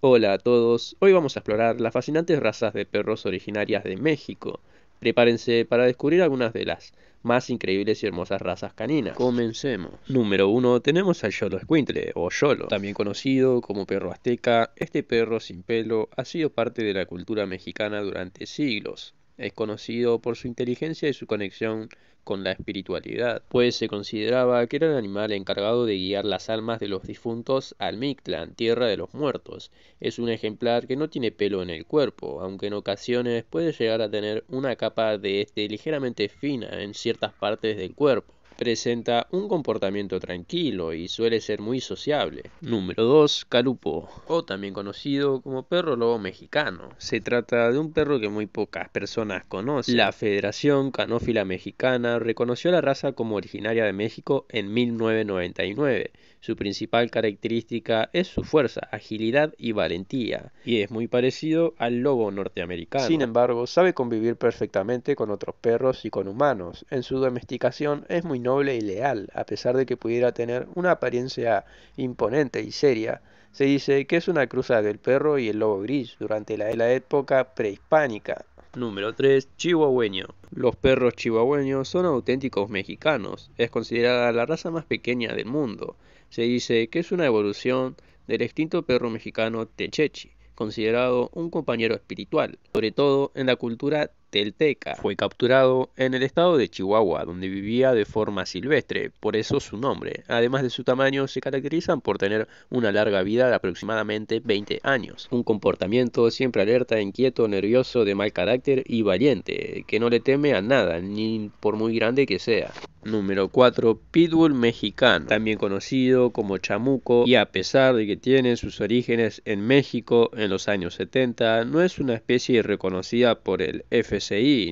Hola a todos, hoy vamos a explorar las fascinantes razas de perros originarias de México. Prepárense para descubrir algunas de las más increíbles y hermosas razas caninas. Comencemos. Número 1 tenemos al Yolo Escuintle o Yolo, también conocido como perro azteca. Este perro sin pelo ha sido parte de la cultura mexicana durante siglos. Es conocido por su inteligencia y su conexión con la espiritualidad, pues se consideraba que era el animal encargado de guiar las almas de los difuntos al Mictlán, tierra de los muertos. Es un ejemplar que no tiene pelo en el cuerpo, aunque en ocasiones puede llegar a tener una capa de este ligeramente fina en ciertas partes del cuerpo presenta un comportamiento tranquilo y suele ser muy sociable. Mm. Número 2. Calupo, o también conocido como perro lobo mexicano. Se trata de un perro que muy pocas personas conocen. La Federación Canófila Mexicana reconoció la raza como originaria de México en 1999. Su principal característica es su fuerza, agilidad y valentía, y es muy parecido al lobo norteamericano. Sin embargo, sabe convivir perfectamente con otros perros y con humanos. En su domesticación es muy noble y leal, a pesar de que pudiera tener una apariencia imponente y seria, se dice que es una cruza del perro y el lobo gris durante la, época prehispánica. Número 3. Chihuahueño. Los perros chihuahueños son auténticos mexicanos. Es considerada la raza más pequeña del mundo. Se dice que es una evolución del extinto perro mexicano Techechi, considerado un compañero espiritual, sobre todo en la cultura Telteca. Fue capturado en el estado de Chihuahua, donde vivía de forma silvestre, por eso su nombre. Además de su tamaño, se caracterizan por tener una larga vida de aproximadamente 20 años. Un comportamiento siempre alerta, inquieto, nervioso, de mal carácter y valiente, que no le teme a nada, ni por muy grande que sea. Número 4. Pitbull mexicano, también conocido como chamuco, y a pesar de que tiene sus orígenes en México en los años 70, no es una especie reconocida por el F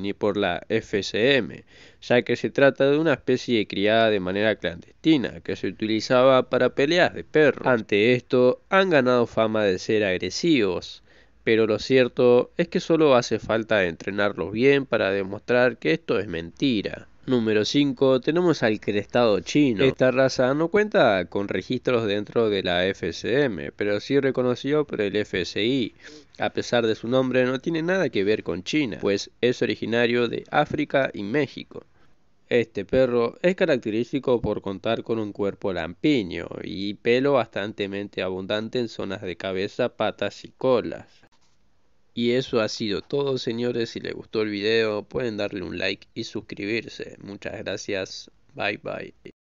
ni por la FSM, ya que se trata de una especie criada de manera clandestina que se utilizaba para peleas de perros. Ante esto, han ganado fama de ser agresivos, pero lo cierto es que solo hace falta entrenarlos bien para demostrar que esto es mentira. Número 5. Tenemos al crestado chino. Esta raza no cuenta con registros dentro de la FCM, pero sí reconocido por el FSI. A pesar de su nombre, no tiene nada que ver con China, pues es originario de África y México. Este perro es característico por contar con un cuerpo lampiño y pelo bastante abundante en zonas de cabeza, patas y colas. Y eso ha sido todo, señores. Si les gustó el video, pueden darle un like y suscribirse. Muchas gracias. Bye bye.